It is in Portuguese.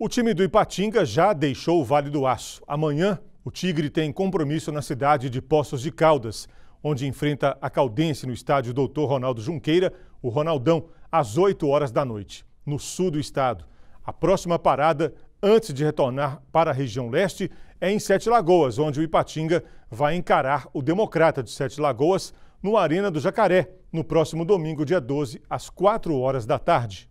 O time do Ipatinga já deixou o Vale do Aço. Amanhã, o Tigre tem compromisso na cidade de Poços de Caldas, onde enfrenta a Caldense no estádio Doutor Ronaldo Junqueira, o Ronaldão, às 8 horas da noite, no sul do estado. A próxima parada, antes de retornar para a região leste, é em Sete Lagoas, onde o Ipatinga vai encarar o Democrata de Sete Lagoas no Arena do Jacaré, no próximo domingo, dia 12, às 4 horas da tarde.